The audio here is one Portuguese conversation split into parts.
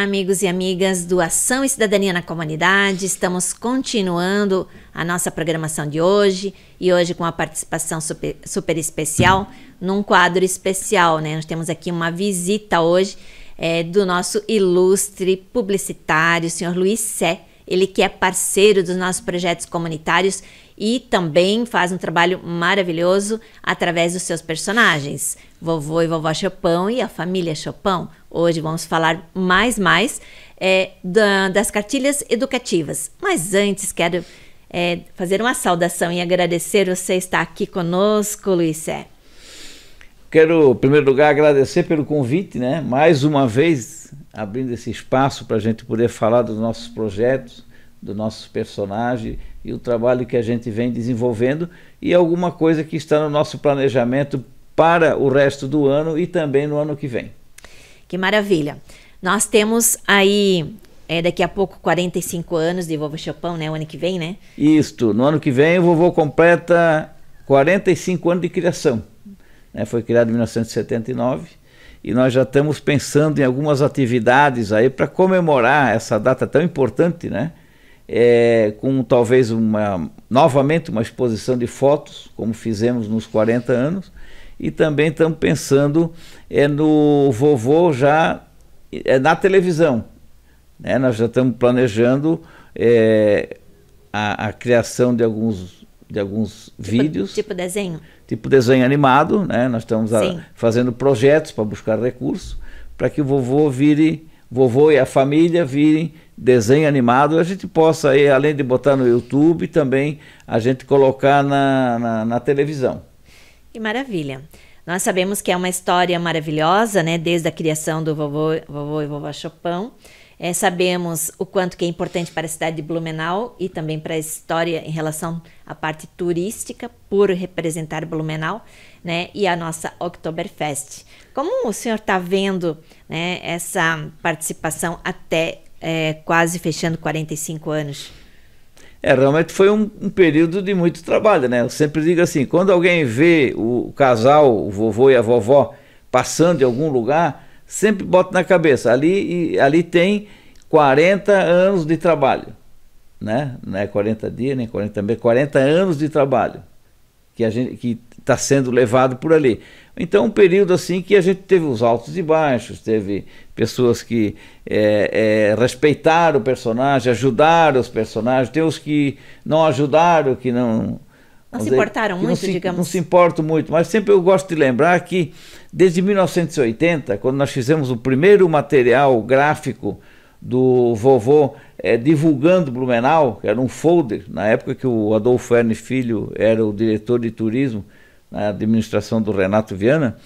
Olá, amigos e amigas do Ação e Cidadania na Comunidade. Estamos continuando a nossa programação de hoje e hoje com a participação super, super especial uhum. num quadro especial, né? Nós temos aqui uma visita hoje é, do nosso ilustre publicitário, o senhor Luiz Sé. Ele que é parceiro dos nossos projetos comunitários e também faz um trabalho maravilhoso através dos seus personagens, vovô e vovó Chopão e a família Chopão. Hoje vamos falar mais, mais é, da, das cartilhas educativas. Mas antes, quero é, fazer uma saudação e agradecer você estar aqui conosco, Luiz Quero, em primeiro lugar, agradecer pelo convite, né? Mais uma vez, abrindo esse espaço para a gente poder falar dos nossos projetos, do nosso personagem e o trabalho que a gente vem desenvolvendo e alguma coisa que está no nosso planejamento para o resto do ano e também no ano que vem. Que maravilha. Nós temos aí é, daqui a pouco 45 anos de Vovô Chopão, né? O ano que vem, né? Isto. No ano que vem o vovô completa 45 anos de criação. Né? Foi criado em 1979 e nós já estamos pensando em algumas atividades aí para comemorar essa data tão importante, né? É, com talvez uma novamente uma exposição de fotos, como fizemos nos 40 anos, e também estamos pensando é, no vovô já é, na televisão. Né? Nós já estamos planejando é, a, a, criação de alguns, de alguns tipo, vídeos. Tipo desenho? Tipo desenho animado, né? Nós estamos a, ah, fazendo projetos para buscar recursos para que o vovô vire, vovô e a família virem desenho animado, a gente possa, além de botar no YouTube, também a gente colocar na, na, na televisão. Que maravilha. Nós sabemos que é uma história maravilhosa, né? Desde a criação do vovô, vovô e vovó Chopin. É, sabemos o quanto que é importante para a cidade de Blumenau e também para a história em relação à parte turística, por representar Blumenau, né? E a nossa Oktoberfest. Como o senhor está vendo né, essa participação até é, quase fechando 45 anos? É, realmente foi um, um, período de muito trabalho, né? Eu sempre digo assim, quando alguém vê o casal, o vovô e a vovó, passando em algum lugar, sempre bota na cabeça, ali, ali tem 40 anos de trabalho, né? Não é 40 dias, nem 40 meses, 40 anos de trabalho que, a gente, que está sendo levado por ali. Então, um período assim que a gente teve os altos e baixos, teve pessoas que é, é, respeitaram o personagem, ajudaram os personagens, tem os que não ajudaram, que não. Não se dizer, importaram muito, se, digamos. Não se importam muito, mas sempre eu gosto de lembrar que desde 1980, quando nós fizemos o primeiro material gráfico do vovô é, divulgando Blumenau, que era um folder, na época que o Adolfo Erne Filho era o diretor de turismo, na administração do Renato Viana,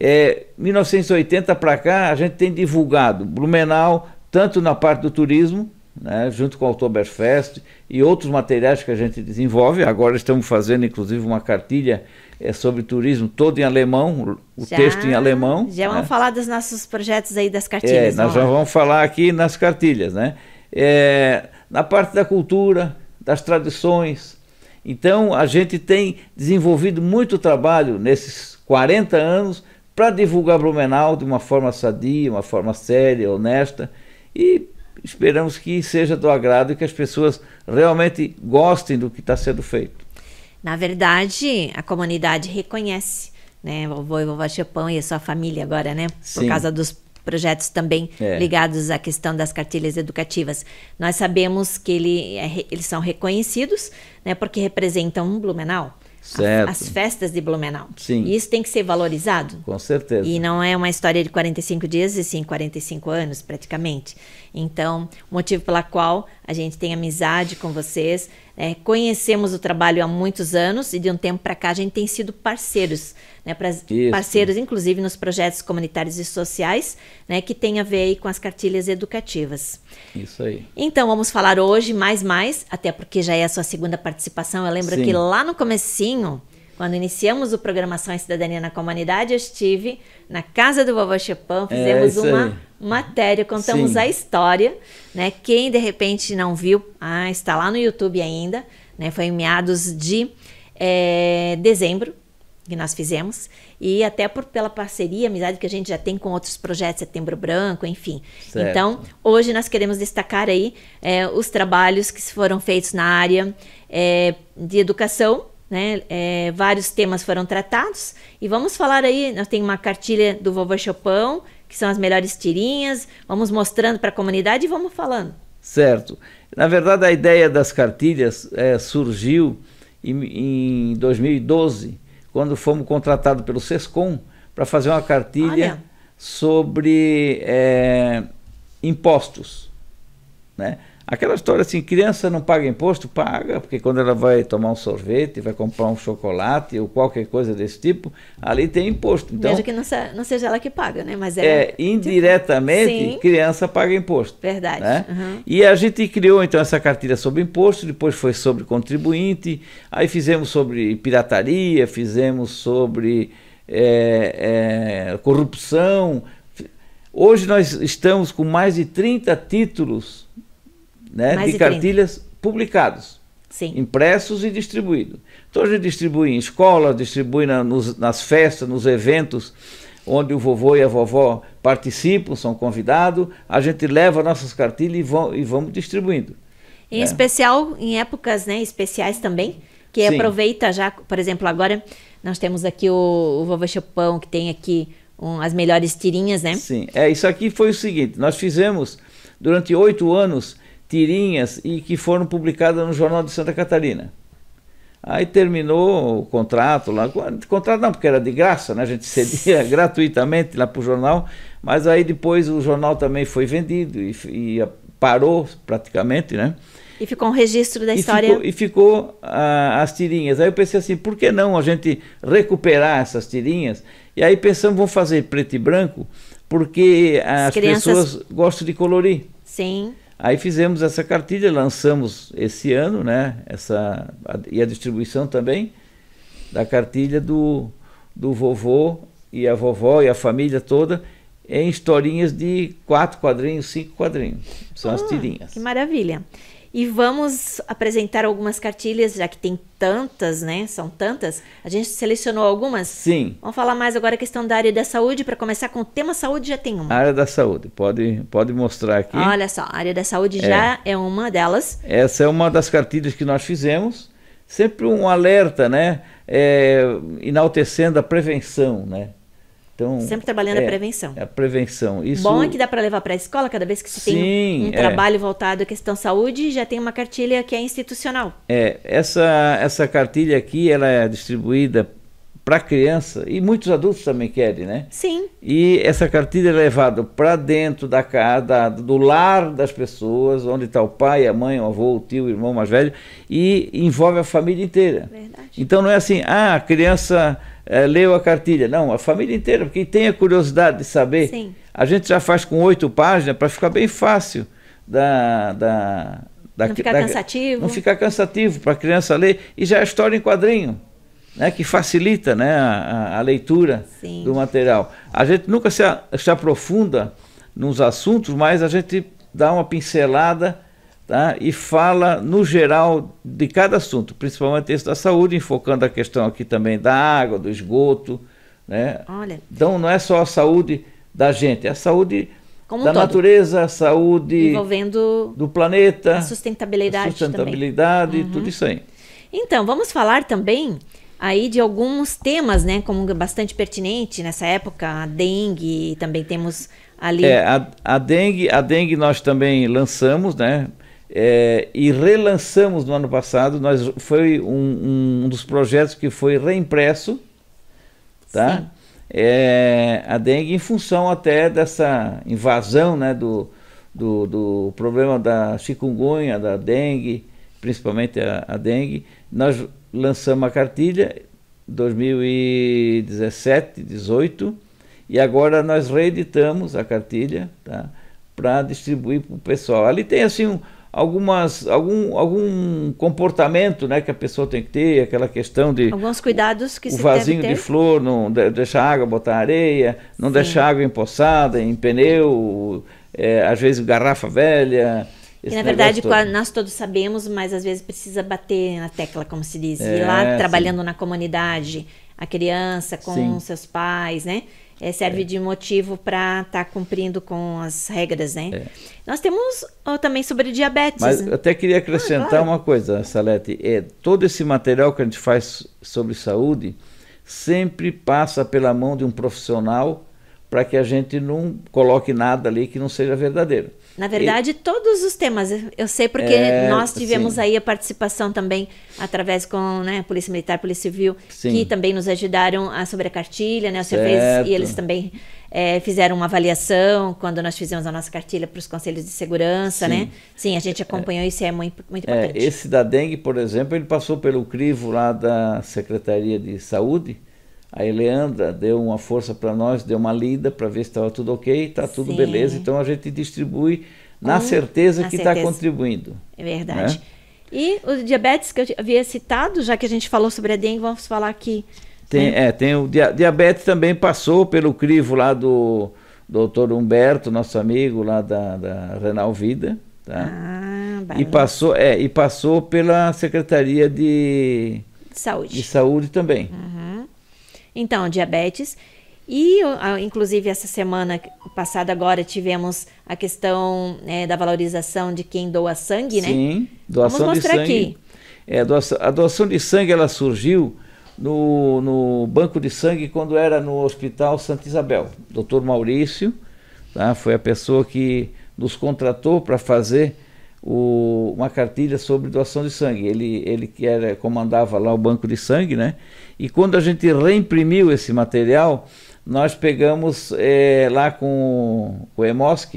é, 1980 para cá a gente tem divulgado Blumenau tanto na parte do turismo, né, junto com o Oktoberfest e outros materiais que a gente desenvolve. Agora estamos fazendo inclusive uma cartilha é, sobre turismo todo em alemão, o já, texto em alemão. Já né? vamos falar dos nossos projetos aí das cartilhas. É, nós é? já vamos falar aqui nas cartilhas, né? É, na parte da cultura, das tradições, então, a gente tem desenvolvido muito trabalho nesses 40 anos para divulgar Blumenau de uma forma sadia, uma forma séria, honesta e esperamos que seja do agrado e que as pessoas realmente gostem do que está sendo feito. Na verdade, a comunidade reconhece, né, vovô e vovó Chapão e a sua família agora, né, por Sim. causa dos projetos também é. ligados à questão das cartilhas educativas. Nós sabemos que ele, é eles são reconhecidos, né, porque representam Blumenau. Certo. As festas de Blumenau. Sim. E isso tem que ser valorizado. Com certeza. E não é uma história de 45 dias e sim 45 anos, praticamente. Então, motivo pela qual a gente tem amizade com vocês. Né? conhecemos o trabalho há muitos anos e de um tempo para cá a gente tem sido parceiros, né, pra, parceiros inclusive nos projetos comunitários e sociais, né, que tem a ver com as cartilhas educativas. Isso aí. Então vamos falar hoje mais mais, até porque já é a sua segunda participação. Eu lembro Sim. que lá no comecinho quando iniciamos o Programação em Cidadania na Comunidade, eu estive na casa do vovô Chopin, fizemos é uma aí. matéria, contamos Sim. a história, né? Quem de repente não viu, ah, está lá no YouTube ainda, né? Foi em meados de é, dezembro que nós fizemos e até por, pela parceria, amizade que a gente já tem com outros projetos, Setembro Branco, enfim. Certo. Então, hoje nós queremos destacar aí é, os trabalhos que foram feitos na área eh, de educação né? É, vários temas foram tratados e vamos falar aí. Nós tem uma cartilha do Vovô Chopão, que são as melhores tirinhas. Vamos mostrando para a comunidade e vamos falando. Certo. Na verdade, a ideia das cartilhas é, surgiu em, em, 2012, quando fomos contratados pelo SESCOM para fazer uma cartilha Olha. sobre é, impostos. Né? Aquela história assim, criança não paga imposto? Paga, porque quando ela vai tomar um sorvete, vai comprar um chocolate ou qualquer coisa desse tipo, ali tem imposto. Então, Mesmo que não, não seja ela que paga, né? Mas é, é indiretamente, tipo, criança paga imposto. Verdade. Né? Uhum. E a gente criou então essa cartilha sobre imposto, depois foi sobre contribuinte, aí fizemos sobre pirataria, fizemos sobre é, é, corrupção. Hoje nós estamos com mais de 30 títulos né, de, de cartilhas publicados. Sim. Impressos e distribuídos. Então a gente distribui em escolas, distribui na, nos, nas festas, nos eventos onde o vovô e a vovó participam, são convidados, a gente leva nossas cartilhas e, vão, e vamos distribuindo. Em né? especial em épocas né, especiais também, que Sim. aproveita já, por exemplo, agora nós temos aqui o, o Vovô Chopão, que tem aqui um, as melhores tirinhas, né? Sim, é, isso aqui foi o seguinte, nós fizemos durante oito anos tirinhas e que foram publicadas no Jornal de Santa Catarina. Aí terminou o contrato lá, contrato não, porque era de graça, né? a gente cedia gratuitamente lá para o jornal, mas aí depois o jornal também foi vendido e, e ah, parou praticamente, né? E ficou um registro da e história. Ficou, e ficou ah, as tirinhas. Aí eu pensei assim, por que não a gente recuperar essas tirinhas? E aí pensamos, vamos fazer preto e branco, porque as, as crianças... pessoas gostam de colorir. Sim. Aí fizemos essa cartilha, lançamos esse ano, né? Essa, a, e a distribuição também da cartilha do, do vovô e a vovó e a família toda em historinhas de quatro quadrinhos, cinco quadrinhos. São as ah, tirinhas. Que maravilha. E vamos apresentar algumas cartilhas, já que tem tantas, né? São tantas. A gente selecionou algumas. Sim. Vamos falar mais agora a questão da área da saúde. Para começar com o tema saúde, já tem uma. área da saúde. Pode, pode mostrar aqui. Olha só, a área da saúde é. já é uma delas. Essa é uma das cartilhas que nós fizemos. Sempre um alerta, né? É, enaltecendo a prevenção, né? Então, Sempre trabalhando é, a prevenção. A prevenção. Isso... Bom é que dá para levar para a escola, cada vez que se Sim, tem um, um é. trabalho voltado à questão saúde, já tem uma cartilha que é institucional. É, essa, essa cartilha aqui ela é distribuída para criança e muitos adultos também querem, né? Sim. E essa cartilha é levada para dentro da casa, do lar das pessoas, onde está o pai, a mãe, o avô, o tio, o irmão mais velho, e envolve a família inteira. Verdade. Então não é assim, ah, a criança é, leu a cartilha. Não, a família inteira, quem tem a curiosidade de saber. Sim. A gente já faz com oito páginas para ficar bem fácil da, da, da não ficar da, cansativo. Não ficar cansativo para a criança ler. E já é história em quadrinho. Né, que facilita né, a, a leitura Sim. do material. A gente nunca se, a, se aprofunda nos assuntos, mas a gente dá uma pincelada tá? e fala no geral de cada assunto, principalmente esse da saúde, enfocando a questão aqui também da água, do esgoto. Né? Olha. Então não é só a saúde da gente, é a saúde Como da um natureza, a saúde envolvendo do planeta, a sustentabilidade, a sustentabilidade uhum. tudo isso aí. Então vamos falar também aí de alguns temas, né, como bastante pertinente nessa época, a dengue, também temos ali. É, a, a dengue, a dengue nós também lançamos, né? É, e relançamos no ano passado. Nós foi um, um dos projetos que foi reimpresso, tá? É, a dengue em função até dessa invasão, né, do, do, do problema da chikungunya, da dengue, principalmente a, a dengue. Nós lançamos a cartilha 2017, 18 e agora nós reeditamos a cartilha, tá? Para distribuir para o pessoal. Ali tem assim um, algumas algum, algum comportamento né que a pessoa tem que ter aquela questão de alguns cuidados que o se vasinho de flor não de, deixar água botar areia não Sim. deixar água empoçada em pneu é, às vezes garrafa velha e, na verdade todo. nós todos sabemos mas às vezes precisa bater na tecla como se diz é, e lá trabalhando sim. na comunidade a criança com sim. seus pais né é, serve é. de motivo para estar tá cumprindo com as regras, né? É. Nós temos ó, também sobre diabetes. Mas né? eu até queria acrescentar ah, claro. uma coisa, Salete. É, todo esse material que a gente faz sobre saúde sempre passa pela mão de um profissional para que a gente não coloque nada ali que não seja verdadeiro. Na verdade, e... todos os temas. Eu sei porque é, nós tivemos sim. aí a participação também através com né, a Polícia Militar, Polícia Civil, sim. que também nos ajudaram a, sobre a cartilha, né? Os e eles também é, fizeram uma avaliação quando nós fizemos a nossa cartilha para os conselhos de segurança, sim. né? Sim, a gente acompanhou é, isso é muito, muito é, importante. esse da dengue, por exemplo, ele passou pelo crivo lá da Secretaria de Saúde a Eleandra deu uma força para nós, deu uma lida para ver se estava tudo ok, está tudo Sim. beleza. Então a gente distribui na Com, certeza que está contribuindo. É verdade. Né? E o diabetes que eu havia citado, já que a gente falou sobre a dengue, vamos falar aqui. Tem, né? é, tem o dia, diabetes também passou pelo crivo lá do doutor Humberto, nosso amigo lá da, da Renal Vida. Tá? Ah, e passou, é, e passou pela Secretaria de Saúde, de saúde também. Uhum. Então, diabetes. E, inclusive, essa semana passada agora tivemos a questão é, da valorização de quem doa sangue, né? Sim, doação Vamos mostrar de sangue. aqui. É, a, doação, a doação de sangue ela surgiu no, no banco de sangue quando era no Hospital Santa Isabel. Dr. Maurício tá? foi a pessoa que nos contratou para fazer o, uma cartilha sobre doação de sangue. Ele, ele que era, comandava lá o banco de sangue, né? E quando a gente reimprimiu esse material, nós pegamos é, lá com o Emosc,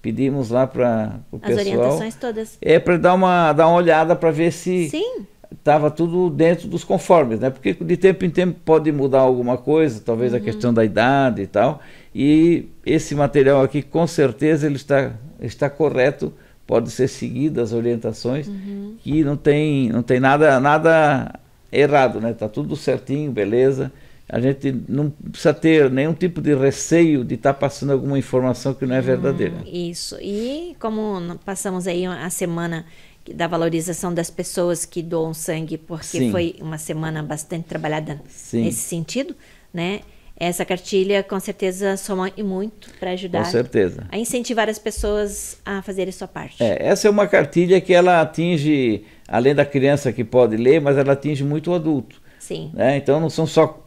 pedimos lá para o pessoal. As orientações todas. É para dar uma, dar uma olhada para ver se. Sim estava tudo dentro dos conformes, né? Porque de tempo em tempo pode mudar alguma coisa, talvez uhum. a questão da idade e tal. E esse material aqui, com certeza, ele está, está correto Pode ser seguidas as orientações uhum. que não tem, não tem nada, nada errado, né? Tá tudo certinho, beleza. A gente não precisa ter nenhum tipo de receio de estar tá passando alguma informação que não é verdadeira. Hum, isso. E como passamos aí a semana da valorização das pessoas que doam sangue, porque Sim. foi uma semana bastante trabalhada Sim. nesse sentido, né? Essa cartilha com certeza soma e muito para ajudar. Com certeza. A incentivar as pessoas a fazerem sua parte. É, essa é uma cartilha que ela atinge, além da criança que pode ler, mas ela atinge muito o adulto. Sim. Né? Então não são só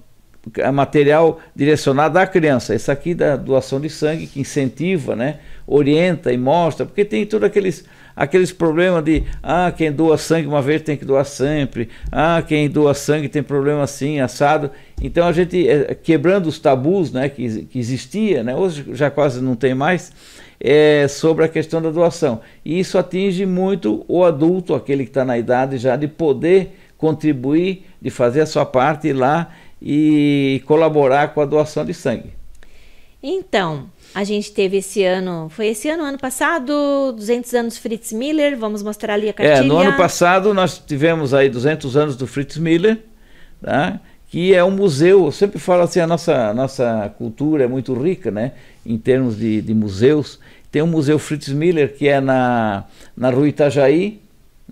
material direcionado à criança. Isso aqui da doação de sangue que incentiva, né? orienta e mostra, porque tem todos aqueles aqueles problemas de ah, quem doa sangue uma vez tem que doar sempre, ah, quem doa sangue tem problema assim, assado. Então a gente, é, quebrando os tabus né, que, que existia, né, hoje já quase não tem mais, é, sobre a questão da doação. E isso atinge muito o adulto, aquele que está na idade já de poder contribuir, de fazer a sua parte lá e colaborar com a doação de sangue. Então, a gente teve esse ano, foi esse ano, ano passado, 200 anos Fritz Miller, vamos mostrar ali a cartilha. É, no ano passado nós tivemos aí 200 anos do Fritz Miller, tá? que é um museu. Eu sempre falo assim, a nossa, nossa cultura é muito rica, né? Em termos de, de museus. Tem o um Museu Fritz Miller, que é na, na rua Itajaí,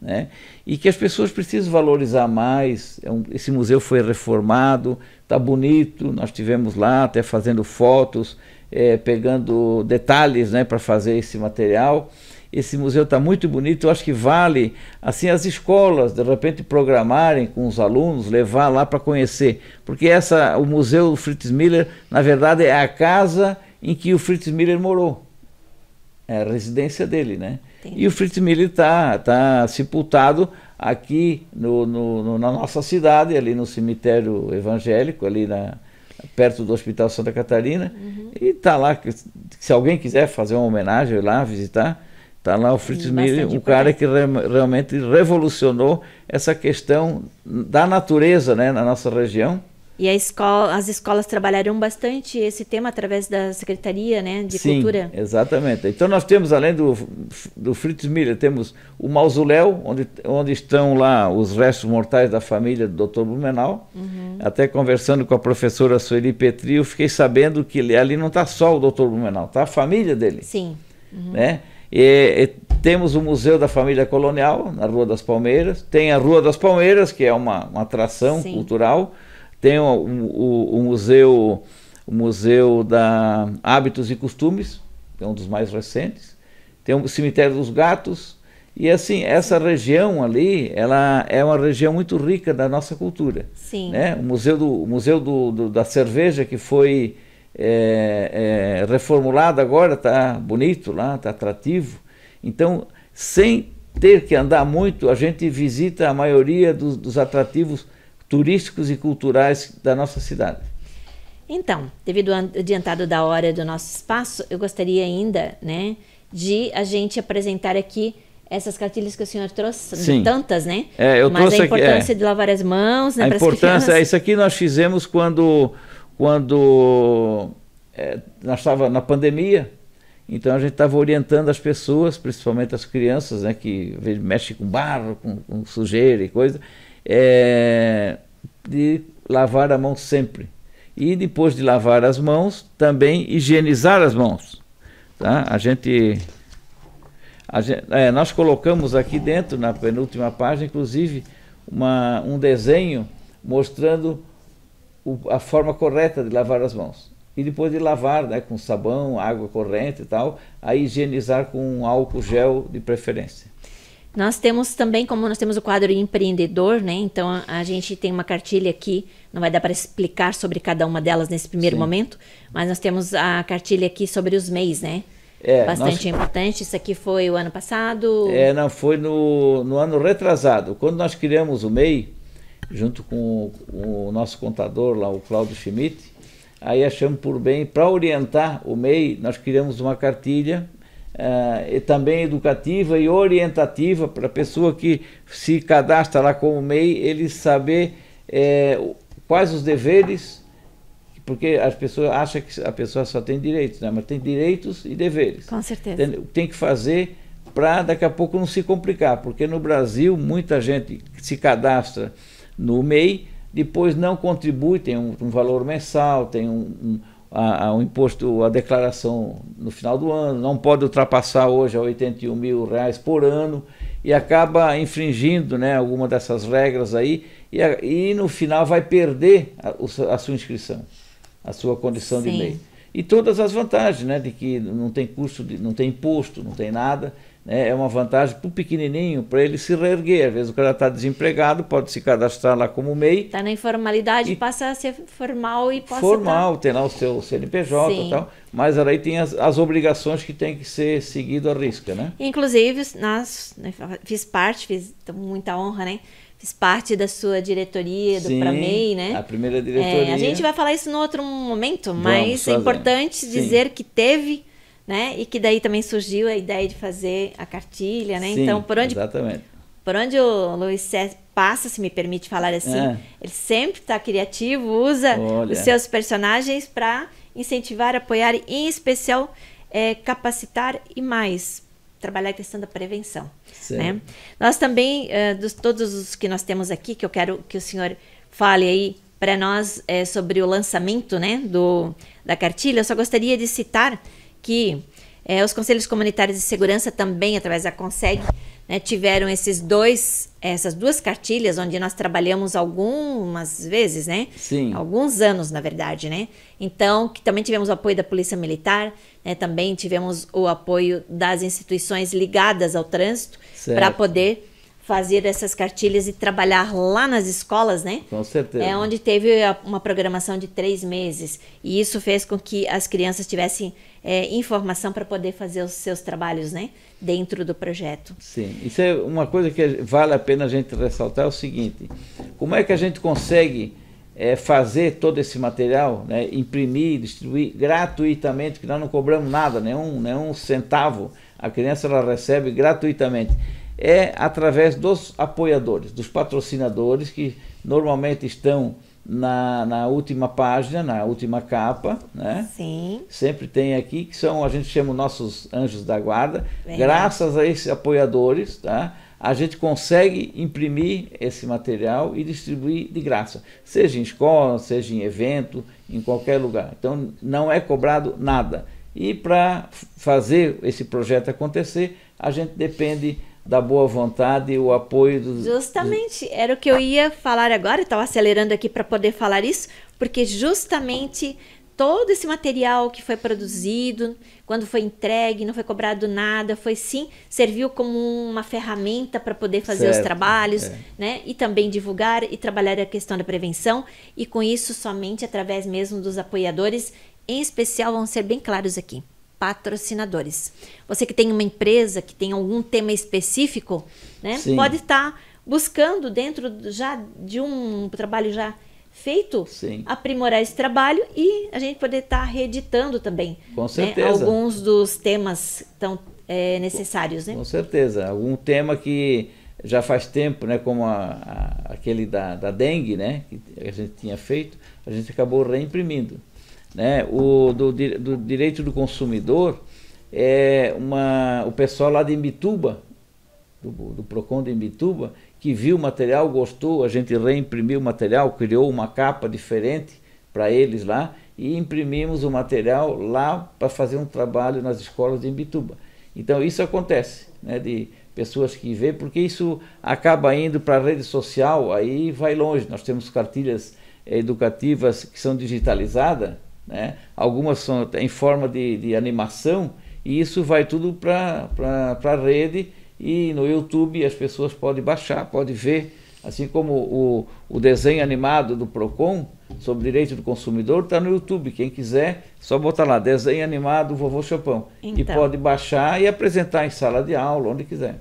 né? E que as pessoas precisam valorizar mais. É um, esse museu foi reformado, está bonito, nós tivemos lá até fazendo fotos, é, pegando detalhes né, para fazer esse material esse museu está muito bonito, eu acho que vale assim as escolas de repente programarem com os alunos, levar lá para conhecer, porque essa o museu Fritz Miller na verdade é a casa em que o Fritz Miller morou, é a residência dele, né? Entendi. E o Fritz Miller está tá sepultado aqui no, no, no, na nossa cidade, ali no cemitério evangélico, ali na, perto do Hospital Santa Catarina, uhum. e está lá, se alguém quiser fazer uma homenagem lá, visitar, Está lá o Fritz Miller, um cara que re realmente revolucionou essa questão da natureza né, na nossa região. E escola, as escolas trabalharam bastante esse tema através da Secretaria né, de Sim, Cultura. exatamente. Então nós temos, além do, do Fritz Miller, temos o mausoléu, onde, onde estão lá os restos mortais da família do Dr. Blumenau. Uhum. Até conversando com a professora Sueli Petri, eu fiquei sabendo que ali não está só o Dr. Blumenau, está a família dele. Sim. Uhum. Né? E, e temos o Museu da Família Colonial, na Rua das Palmeiras. Tem a Rua das Palmeiras, que é uma, uma atração Sim. cultural. Tem o, o, o, museu, o Museu da Hábitos e Costumes, que é um dos mais recentes. Tem o Cemitério dos Gatos. E assim, essa região ali, ela é uma região muito rica da nossa cultura. Sim. Né? O Museu, do, o museu do, do da Cerveja, que foi é, é, reformulado agora, está bonito lá, está atrativo. Então, sem ter que andar muito, a gente visita a maioria dos, dos atrativos turísticos e culturais da nossa cidade. Então, devido ao adiantado da hora do nosso espaço, eu gostaria ainda, né, de a gente apresentar aqui essas cartilhas que o senhor trouxe, Sim. tantas, né? É, eu Mas trouxe a importância aqui, é, de lavar as mãos, né? A importância, é, isso aqui nós fizemos quando quando é, nós estava na pandemia, então a gente estava orientando as pessoas, principalmente as crianças, né, que mexem com barro, com, com sujeira e coisa, é, de lavar a mão sempre. E depois de lavar as mãos, também higienizar as mãos. Tá? A gente, a gente eh, é, nós colocamos aqui dentro, na penúltima página, inclusive, uma, um desenho mostrando a forma correta de lavar as mãos. E depois de lavar né, com sabão, água corrente e tal, a higienizar com álcool gel de preferência. Nós temos também, como nós temos o quadro empreendedor, né? Então a gente tem uma cartilha aqui, não vai dar para explicar sobre cada uma delas nesse primeiro Sim. momento, mas nós temos a cartilha aqui sobre os mês, né? É, Bastante nós... importante. Isso aqui foi o ano passado? É, não, foi no, no ano retrasado. Quando nós criamos o MEI, junto com o, o nosso contador lá, o Cláudio Schmidt. Aí achamos por bem, para orientar o MEI, nós criamos uma cartilha uh, e também educativa e orientativa para a pessoa que se cadastra lá como MEI, ele saber é, quais os deveres, porque as pessoas acham que a pessoa só tem direitos, né? mas tem direitos e deveres. Com certeza. Tem, tem que fazer para daqui a pouco não se complicar, porque no Brasil muita gente se cadastra no MEI, depois não contribui, tem um, um valor mensal, tem um, um, a, a, um imposto, a declaração no final do ano, não pode ultrapassar hoje a 81 mil reais por ano e acaba infringindo né, alguma dessas regras aí e, a, e no final vai perder a, a sua inscrição, a sua condição Sim. de MEI. E todas as vantagens, né, de que não tem custo, de, não tem imposto, não tem nada né, é uma vantagem para o pequenininho, para ele se reerguer. Às vezes o cara está desempregado, pode se cadastrar lá como MEI. Está na informalidade, e passa a ser formal e passa Formal, estar... Tá tem lá o seu CNPJ Sim. e tal, mas aí tem as, as, obrigações que tem que ser seguido à risca, né? Inclusive, nós, né, fiz parte, fiz muita honra, né? fiz parte da sua diretoria do Pramei, né? A primeira diretoria. É, a gente vai falar isso no outro momento, mas é importante dizer que teve né? E que daí também surgiu a ideia de fazer a cartilha, né? Sim, então, por onde exatamente. Por onde o Luiz César passa, se me permite falar assim, é. ele sempre está criativo, usa Olha. os seus personagens para incentivar, apoiar e, em especial, é, capacitar e mais trabalhar a questão da prevenção. Né? Nós também, uh, dos todos os que nós temos aqui, que eu quero que o senhor fale aí para nós é, sobre o lançamento né, do, da cartilha, eu só gostaria de citar que é, os conselhos comunitários de segurança também, através da CONSEG, né, tiveram esses dois, essas duas cartilhas onde nós trabalhamos algumas vezes, né? Sim. Alguns anos, na verdade, né? Então, que também tivemos o apoio da Polícia Militar, né, também tivemos o apoio das instituições ligadas ao trânsito para poder fazer essas cartilhas e trabalhar lá nas escolas, né? Com certeza. É onde teve uma programação de três meses. E isso fez com que as crianças tivessem é, informação para poder fazer os seus trabalhos, né? Dentro do projeto. Sim. Isso é uma coisa que vale a pena a gente ressaltar: é o seguinte, como é que a gente consegue. É, fazer todo esse material, né? imprimir, distribuir gratuitamente, que nós não cobramos nada, nenhum, nenhum centavo. A criança ela recebe gratuitamente é através dos apoiadores, dos patrocinadores que normalmente estão na, na última página, na última capa, né? Sim. Sempre tem aqui que são a gente chama nossos anjos da guarda. Verdade. Graças a esses apoiadores, tá? A gente consegue imprimir esse material e distribuir de graça, seja em escola, seja em evento, em qualquer lugar. Então não é cobrado nada. E para fazer esse projeto acontecer, a gente depende da boa vontade e o apoio dos. Justamente, era o que eu ia falar agora, estava acelerando aqui para poder falar isso, porque justamente todo esse material que foi produzido, quando foi entregue, não foi cobrado nada, foi sim, serviu como uma ferramenta para poder fazer certo, os trabalhos, é. né? E também divulgar e trabalhar a questão da prevenção, e com isso somente através mesmo dos apoiadores, em especial vão ser bem claros aqui patrocinadores. Você que tem uma empresa que tem algum tema específico, né, Sim. pode estar tá buscando dentro já de um trabalho já feito, Sim. aprimorar esse trabalho e a gente poder estar tá reeditando também Com né, certeza. Né, alguns dos temas tão é, necessários. Né? Com certeza. Algum tema que já faz tempo, né, como a, a, aquele da, da dengue, né, que a gente tinha feito, a gente acabou reimprimindo né, o, do, do direito do consumidor, é uma, o pessoal lá de Imbituba, do, do PROCON de Imbituba, que viu o material, gostou, a gente reimprimiu o material, criou uma capa diferente para eles lá e imprimimos o material lá para fazer um trabalho nas escolas de Imbituba. Então isso acontece, né, de pessoas que vê, porque isso acaba indo para a rede social, aí vai longe. Nós temos cartilhas eh, educativas que são digitalizadas, né? algumas são em forma de, de animação, e isso vai tudo para a rede e no YouTube as pessoas podem baixar, podem ver, assim como o, o desenho animado do PROCON sobre direito do consumidor está no YouTube, quem quiser só botar lá, desenho animado Vovô Chopão, então. e pode baixar e apresentar em sala de aula, onde quiser.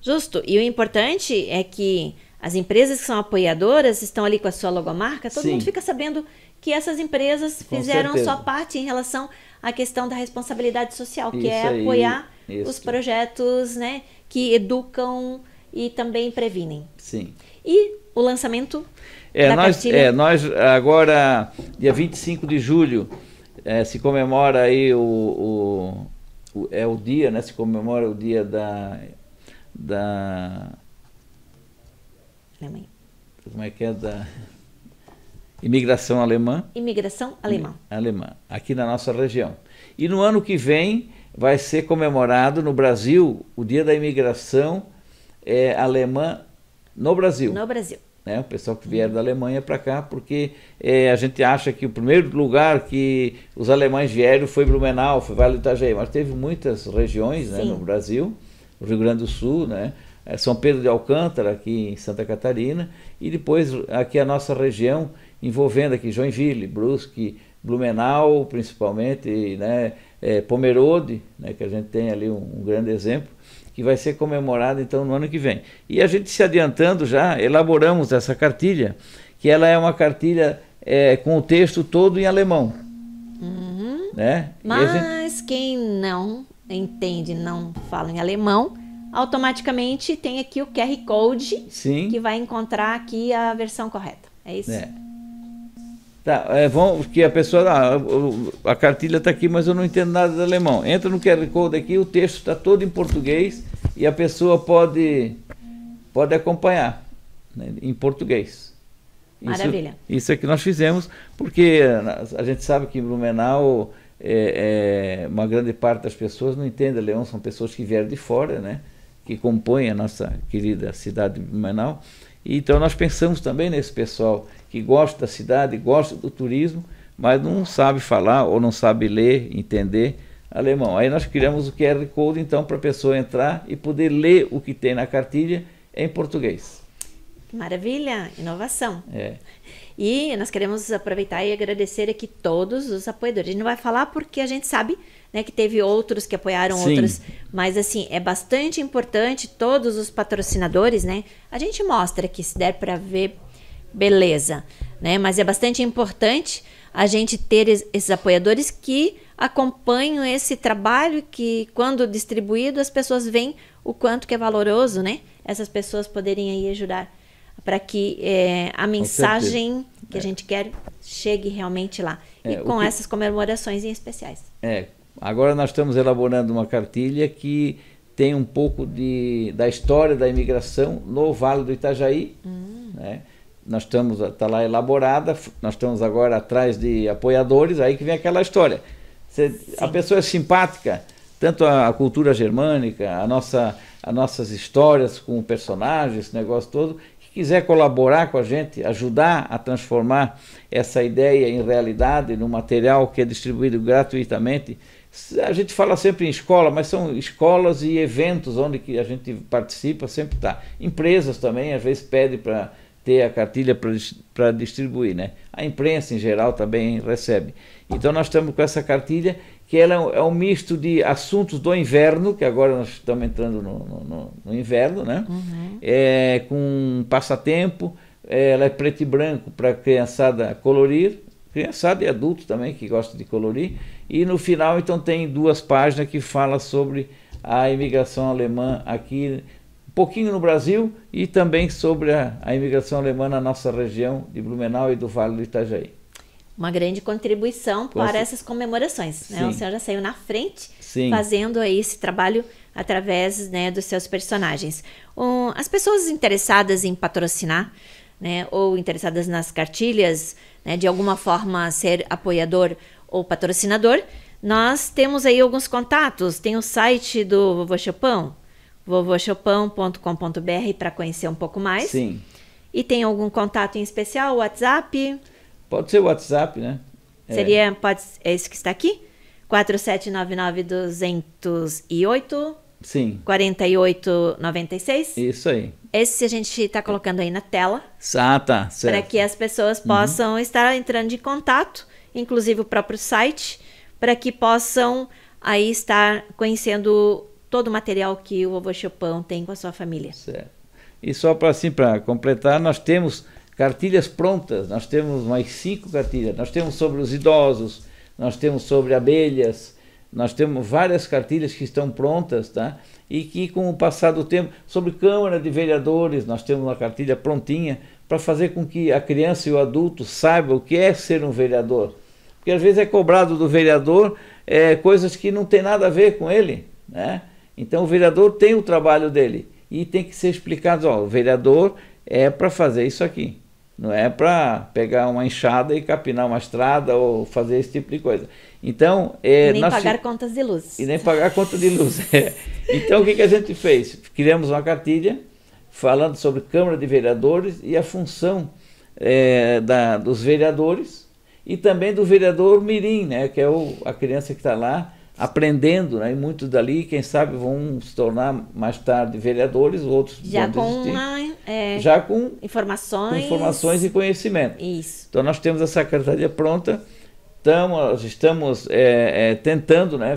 Justo, e o importante é que as empresas que são apoiadoras estão ali com a sua logomarca, todo Sim. mundo fica sabendo que essas empresas Com fizeram certeza. sua parte em relação à questão da responsabilidade social, que é isso é aí, apoiar isso. os projetos né, que educam e também previnem. Sim. E o lançamento é, da nós, cartilha? É, nós agora, dia 25 de julho, é, se comemora aí o, o, o, é o dia, né? Se comemora o dia da da Como é que é da Imigração alemã. Imigração alemã. Alemã, aqui na nossa região. E no ano que vem vai ser comemorado no Brasil o Dia da Imigração é, Alemã no Brasil. No Brasil. Né? O pessoal que vier uhum. da Alemanha para cá, porque é, a gente acha que o primeiro lugar que os alemães vieram foi Blumenau, foi Vale do Itajaí, mas teve muitas regiões né, no Brasil, o Rio Grande do Sul, né? Eh, São Pedro de Alcântara, aqui em Santa Catarina, e depois aqui a nossa região envolvendo aqui Joinville, Brusque, Blumenau, principalmente, né, é, Pomerode, né, que a gente tem ali um, um, grande exemplo, que vai ser comemorado então no ano que vem. E a gente se adiantando já, elaboramos essa cartilha, que ela é uma cartilha é, com o texto todo em alemão. Uhum. Né? Mas gente... quem não entende, não fala em alemão, automaticamente tem aqui o QR Code Sim. que vai encontrar aqui a versão correta. É isso? É. Tá, é, vão, que a pessoa, ah, a cartilha está aqui, mas eu não entendo nada de alemão. Entra no QR Code aqui, o texto está todo em português e a pessoa pode, pode acompanhar né, em português. Isso, Maravilha. Isso é que nós fizemos, porque a gente sabe que em Blumenau é, é, uma grande parte das pessoas não entende alemão, são pessoas que vieram de fora, né? Que compõem a nossa querida cidade de Blumenau. então nós pensamos também nesse pessoal que gosta da cidade, gosta do turismo, mas não sabe falar ou não sabe ler, entender alemão. Aí nós criamos o QR Code então para a pessoa entrar e poder ler o que tem na cartilha em português. Maravilha, inovação. É. E nós queremos aproveitar e agradecer aqui todos os apoiadores. A gente não vai falar porque a gente sabe né, que teve outros que apoiaram Sim. outros, mas assim, é bastante importante todos os patrocinadores, né? A gente mostra que se der para ver beleza, né? Mas é bastante importante a gente ter esses apoiadores que acompanham esse trabalho que quando distribuído as pessoas veem o quanto que é valoroso, né? Essas pessoas poderem aí ajudar para que é, a mensagem que é. a gente quer chegue realmente lá é, e com que... essas comemorações em especiais. É, agora nós estamos elaborando uma cartilha que tem um pouco de, da história da imigração no Vale do Itajaí, hum. né? nós estamos, está lá elaborada, nós estamos agora atrás de apoiadores, aí que vem aquela história. a pessoa é simpática, tanto a, a, cultura germânica, a nossa, as nossas histórias com personagens, esse negócio todo, que quiser colaborar com a gente, ajudar a transformar essa ideia em realidade, no material que é distribuído gratuitamente. A gente fala sempre em escola, mas são escolas e eventos onde que a gente participa, sempre está. Empresas também, às vezes pede para ter a cartilha para distribuir, né? A imprensa em geral também recebe. Então nós estamos com essa cartilha que ela é um é misto de assuntos do inverno, que agora nós estamos entrando no, no, no inverno, né? Uhum. É, com passatempo, é, ela é preto e branco para a criançada colorir, criançada e adulto também que gosta de colorir. E no final então tem duas páginas que fala sobre a imigração alemã aqui pouquinho no Brasil e também sobre a, a imigração alemã na nossa região de Blumenau e do Vale do Itajaí. Uma grande contribuição Com para essas comemorações. Né? O senhor já saiu na frente Sim. fazendo aí esse trabalho através né, dos seus personagens. Um, as pessoas interessadas em patrocinar né, ou interessadas nas cartilhas, né, de alguma forma ser apoiador ou patrocinador, nós temos aí alguns contatos. Tem o site do Vovô Chopão, vovôchopão.com.br para conhecer um pouco mais. Sim. E tem algum contato em especial? WhatsApp? Pode ser o WhatsApp, né? É. Seria, é. pode, é esse que está aqui? 4799-208. Sim. 4896. Isso aí. Esse a gente está colocando aí na tela. Ah, tá. Certo. Para que as pessoas uhum. possam uhum. estar entrando em contato, inclusive o próprio site, para que possam aí estar conhecendo todo o material que o vovô Chopão tem com a sua família. Certo. E só para assim, para completar, nós temos cartilhas prontas, nós temos mais cinco cartilhas, nós temos sobre os idosos, nós temos sobre abelhas, nós temos várias cartilhas que estão prontas, tá? E que com o passar do tempo, sobre Câmara de Vereadores, nós temos uma cartilha prontinha para fazer com que a criança e o adulto saibam o que é ser um vereador. Porque às vezes é cobrado do vereador é, coisas que não tem nada a ver com ele, né? Então o vereador tem o trabalho dele e tem que ser explicado, ó, o vereador é para fazer isso aqui. Não é para pegar uma enxada e capinar uma estrada ou fazer esse tipo de coisa. Então, é, e nem pagar contas de luz. E nem pagar conta de luz. É. Então, o que, que a gente fez? Criamos uma cartilha falando sobre Câmara de Vereadores e a função é, da, dos vereadores e também do vereador Mirim, né, que é o, a criança que está lá aprendendo, né? e muitos dali, quem sabe, vão se tornar mais tarde vereadores, outros já vão com desistir. Uma, é, já com informações, com informações e conhecimento. Isso. Então nós temos a secretaria pronta, tamo, estamos é, é, tentando, né,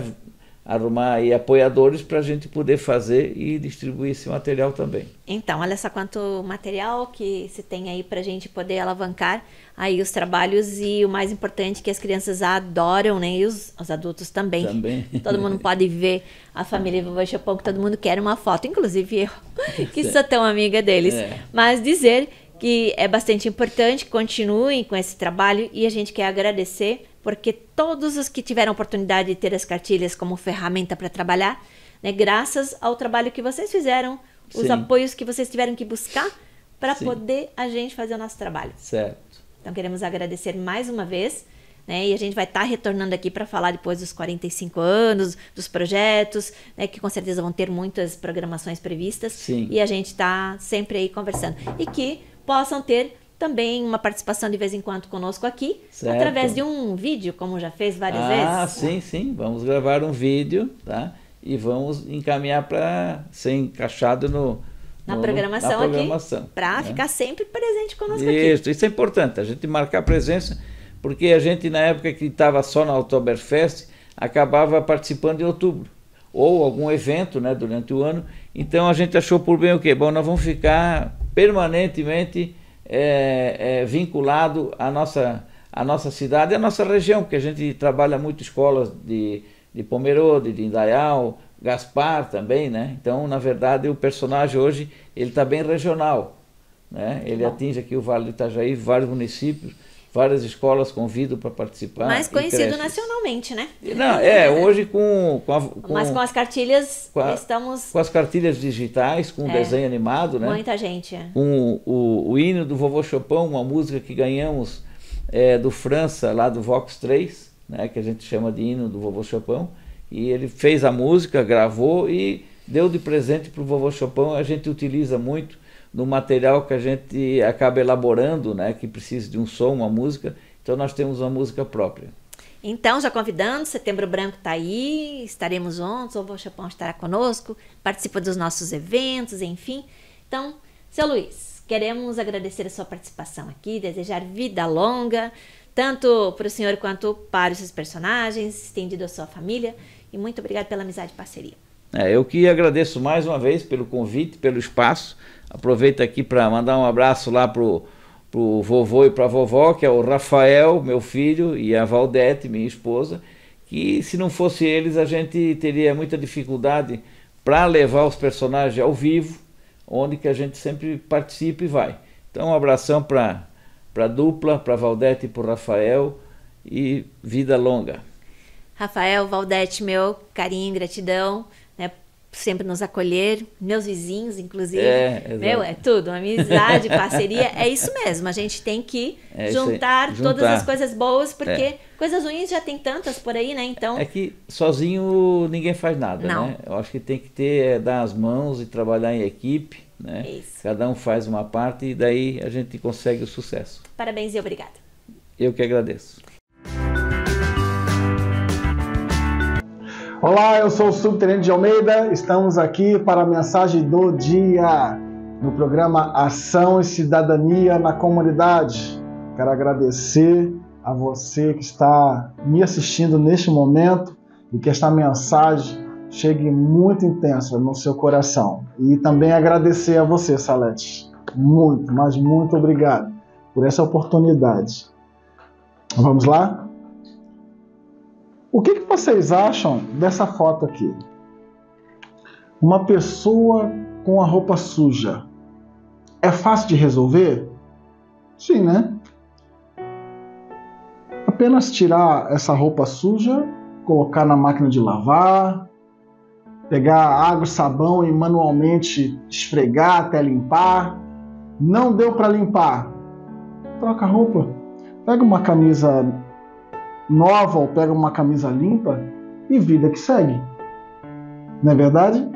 arrumar aí apoiadores para a gente poder fazer e distribuir esse material também. Então, olha só quanto material que se tem aí para a gente poder alavancar aí os trabalhos e o mais importante que as crianças adoram, né? E os, os adultos também. Também. Todo mundo pode ver a família Vovó Chapão, que todo mundo quer uma foto, inclusive eu, que sou tão amiga deles. É. Mas dizer que é bastante importante, continuem com esse trabalho e a gente quer agradecer porque todos os que tiveram oportunidade de ter as cartilhas como ferramenta para trabalhar, né, graças ao trabalho que vocês fizeram, os Sim. apoios que vocês tiveram que buscar para poder a gente fazer o nosso trabalho. Certo. Então queremos agradecer mais uma vez. Né, e a gente vai estar tá retornando aqui para falar depois dos 45 anos, dos projetos, né, que com certeza vão ter muitas programações previstas. Sim. E a gente está sempre aí conversando. E que possam ter também uma participação de vez em quando conosco aqui, certo. através de um vídeo, como já fez várias ah, vezes. Ah, sim, sim. Vamos gravar um vídeo, tá? E vamos encaminhar para ser encaixado no, na, no, programação, na programação aqui, para né? ficar sempre presente conosco isso, aqui. Isso, isso é importante, a gente marcar presença, porque a gente, na época que estava só na Oktoberfest, acabava participando em outubro, ou algum evento né, durante o ano. Então a gente achou por bem o quê? Bom, nós vamos ficar permanentemente é, é, vinculado à nossa, à nossa cidade e à nossa região, porque a gente trabalha muito escolas de, de Pomerode, de Indaial, Gaspar também, né? Então, na verdade, o personagem hoje ele está bem regional, né? Ele tá atinge aqui o Vale do Itajaí, vários municípios, Várias escolas convido para participar. Mais conhecido nacionalmente, né? Não, é, hoje com. com, a, com Mas com as cartilhas com a, estamos. Com as cartilhas digitais, com o é, desenho animado, né? Muita gente. É. Com o, o, hino do Vovô Chopão, uma música que ganhamos é, do França, lá do Vox 3, né? Que a gente chama de hino do Vovô Chopão. E ele fez a música, gravou e deu de presente para o Vovô Chopão. A gente utiliza muito no material que a gente acaba elaborando, né, que precisa de um som, uma música. Então nós temos uma música própria. Então, já convidando, Setembro Branco está aí, estaremos juntos, o Chapão estará conosco, participa dos nossos eventos, enfim. Então, seu Luiz, queremos agradecer a sua participação aqui, desejar vida longa, tanto para o senhor quanto para os seus personagens, estendido à sua família, e muito obrigado pela amizade e parceria. É, eu que agradeço mais uma vez pelo convite, pelo espaço, Aproveito aqui para mandar um abraço lá pro, pro vovô e pra vovó, que é o Rafael, meu filho, e a Valdete, minha esposa, que se não fosse eles a gente teria muita dificuldade para levar os personagens ao vivo, onde que a gente sempre participa e vai. Então um abração para para dupla, para Valdete e para Rafael e vida longa. Rafael, Valdete, meu carinho, gratidão sempre nos acolher, meus vizinhos, inclusive. É, Meu, é tudo, amizade, parceria, é isso mesmo. A gente tem que é juntar, juntar, todas as coisas boas, porque é. coisas ruins já tem tantas por aí, né? Então. É que sozinho ninguém faz nada, Não. né? Eu acho que tem que ter, é, dar as mãos e trabalhar em equipe, né? Isso. Cada um faz uma parte e daí a gente consegue o sucesso. Parabéns e obrigado Eu que agradeço. Olá, eu sou o Subtenente de Almeida, estamos aqui para a mensagem do dia, no programa Ação e Cidadania na Comunidade. Quero agradecer a você que está me assistindo neste momento e que esta mensagem chegue muito intensa no seu coração. E também agradecer a você, Salete. Muito, mas muito obrigado por essa oportunidade. Vamos lá? O que, que vocês acham dessa foto aqui? Uma pessoa com a roupa suja. É fácil de resolver? Sim, né? Apenas tirar essa roupa suja, colocar na máquina de lavar, pegar água e sabão e manualmente esfregar até limpar. Não deu para limpar? Troca a roupa. Pega uma camisa nova ou pega uma camisa limpa e vida que segue. Não é verdade?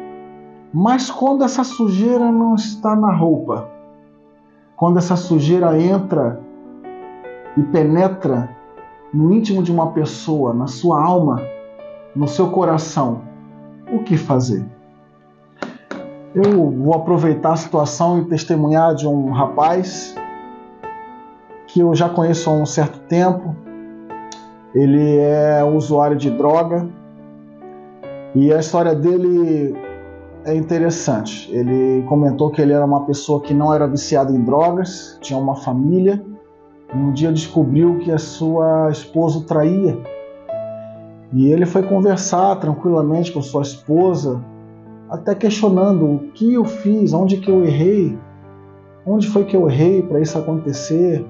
Mas quando essa sujeira não está na roupa, quando essa sujeira entra e penetra no íntimo de uma pessoa, na sua alma, no seu coração, o que fazer? Eu vou aproveitar a situação e testemunhar de um rapaz que eu já conheço há um certo tempo, ele é usuário de droga e a história dele é interessante. Ele comentou que ele era uma pessoa que não era viciada em drogas, tinha uma família. E um dia descobriu que a sua esposa o traía. E ele foi conversar tranquilamente com sua esposa, até questionando o que eu fiz, onde que eu errei, onde foi que eu errei para isso acontecer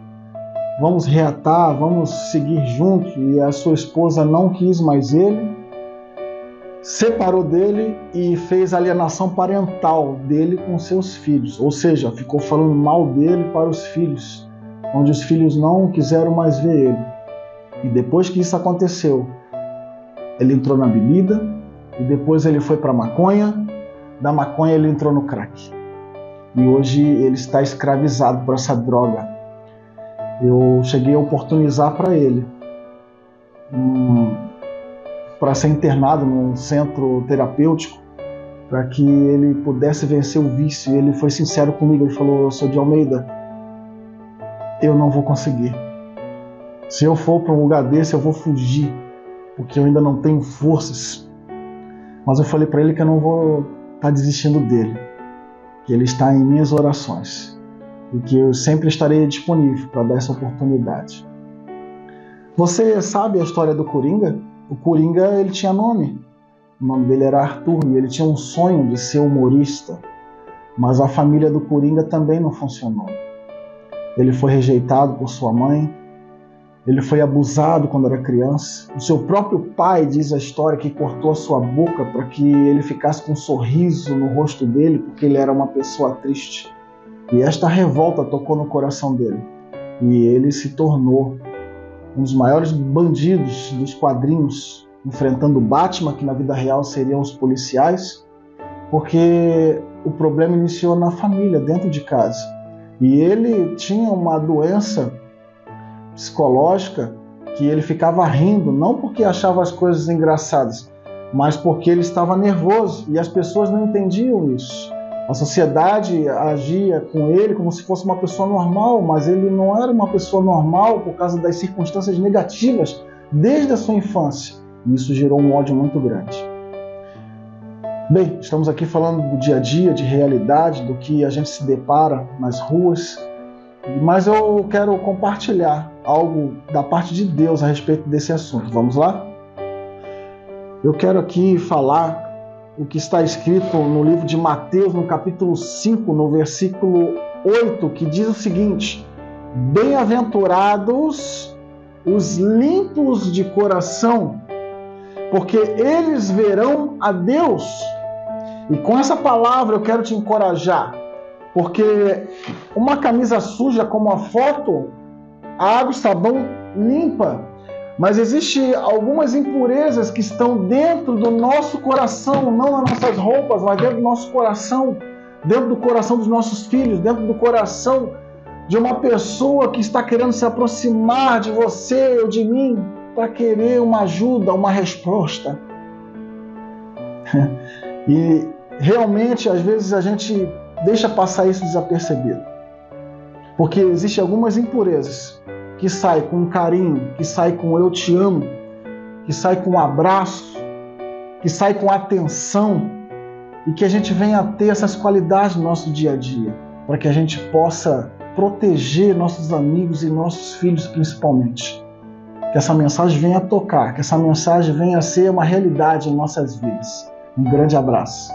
vamos reatar, vamos seguir juntos, e a sua esposa não quis mais ele, separou dele e fez alienação parental dele com seus filhos, ou seja, ficou falando mal dele para os filhos, onde os filhos não quiseram mais ver ele. E depois que isso aconteceu, ele entrou na bebida, e depois ele foi para maconha, da maconha ele entrou no crack. E hoje ele está escravizado por essa droga eu cheguei a oportunizar para ele um, para ser internado num centro terapêutico para que ele pudesse vencer o vício. ele foi sincero comigo, ele falou: "Eu sou de Almeida, eu não vou conseguir. Se eu for para um lugar desse, eu vou fugir, porque eu ainda não tenho forças." Mas eu falei para ele que eu não vou estar tá desistindo dele, que ele está em minhas orações e que eu sempre estarei disponível para dar essa oportunidade. Você sabe a história do Coringa? O Coringa ele tinha nome. O nome dele era Arthur e ele tinha um sonho de ser humorista, mas a família do Coringa também não funcionou. Ele foi rejeitado por sua mãe, ele foi abusado quando era criança. O seu próprio pai diz a história que cortou a sua boca para que ele ficasse com um sorriso no rosto dele, porque ele era uma pessoa triste. E esta revolta tocou no coração dele. E ele se tornou um dos maiores bandidos dos quadrinhos, enfrentando Batman, que na vida real seriam os policiais, porque o problema iniciou na família, dentro de casa. E ele tinha uma doença psicológica que ele ficava rindo, não porque achava as coisas engraçadas, mas porque ele estava nervoso e as pessoas não entendiam isso. A sociedade agia com ele como se fosse uma pessoa normal, mas ele não era uma pessoa normal por causa das circunstâncias negativas desde a sua infância. E isso gerou um ódio muito grande. Bem, estamos aqui falando do dia a dia, de realidade, do que a gente se depara nas ruas, mas eu quero compartilhar algo da parte de Deus a respeito desse assunto. Vamos lá? Eu quero aqui falar o que está escrito no livro de Mateus, no capítulo 5, no versículo 8, que diz o seguinte: Bem-aventurados os limpos de coração, porque eles verão a Deus. E com essa palavra eu quero te encorajar, porque uma camisa suja como a foto, a água e sabão limpa mas existem algumas impurezas que estão dentro do nosso coração, não nas nossas roupas, mas dentro do nosso coração, dentro do coração dos nossos filhos, dentro do coração de uma pessoa que está querendo se aproximar de você ou de mim para querer uma ajuda, uma resposta. E realmente, às vezes, a gente deixa passar isso desapercebido, porque existem algumas impurezas que sai com carinho, que sai com eu te amo, que sai com um abraço, que sai com atenção e que a gente venha a ter essas qualidades no nosso dia a dia, para que a gente possa proteger nossos amigos e nossos filhos principalmente. Que essa mensagem venha a tocar, que essa mensagem venha a ser uma realidade em nossas vidas. Um grande abraço.